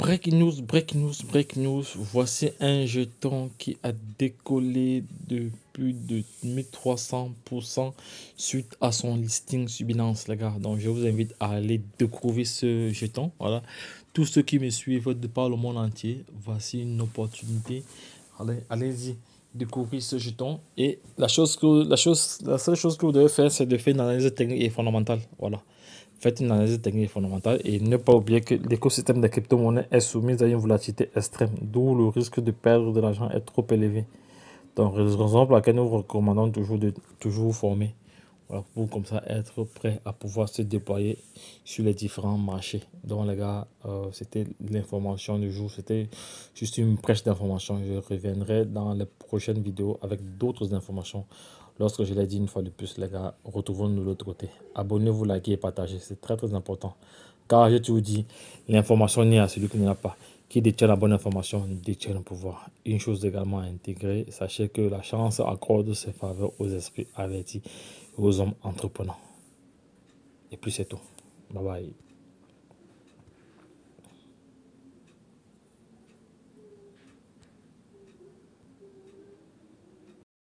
Break news, break news, break news. Voici un jeton qui a décollé de plus de 1300% suite à son listing sur Binance, les gars. Donc, je vous invite à aller découvrir ce jeton. Voilà. Tous ceux qui me suivent de par le monde entier, voici une opportunité. Allez, allez-y découvrir ce jeton. Et la, chose que, la, chose, la seule chose que vous devez faire, c'est de faire une analyse technique et fondamentale. Voilà. Faites une analyse technique et fondamentale et ne pas oublier que l'écosystème des crypto-monnaies est soumis à une volatilité extrême, d'où le risque de perdre de l'argent est trop élevé. Donc, raison pour laquelle nous recommandons toujours de toujours vous former pour comme ça être prêt à pouvoir se déployer sur les différents marchés. Donc les gars, euh, c'était l'information du jour, c'était juste une prêche d'information. Je reviendrai dans les prochaines vidéos avec d'autres informations. Lorsque je l'ai dit une fois de plus, les gars, retrouvons-nous de l'autre côté. Abonnez-vous, likez et partagez, c'est très très important. Car je te vous dis, l'information n'est à celui qui n'y a pas qui détient la bonne information détient le pouvoir. Une chose également à intégrer, sachez que la chance accorde ses faveurs aux esprits avertis et aux hommes entreprenants. Et puis c'est tout. Bye bye.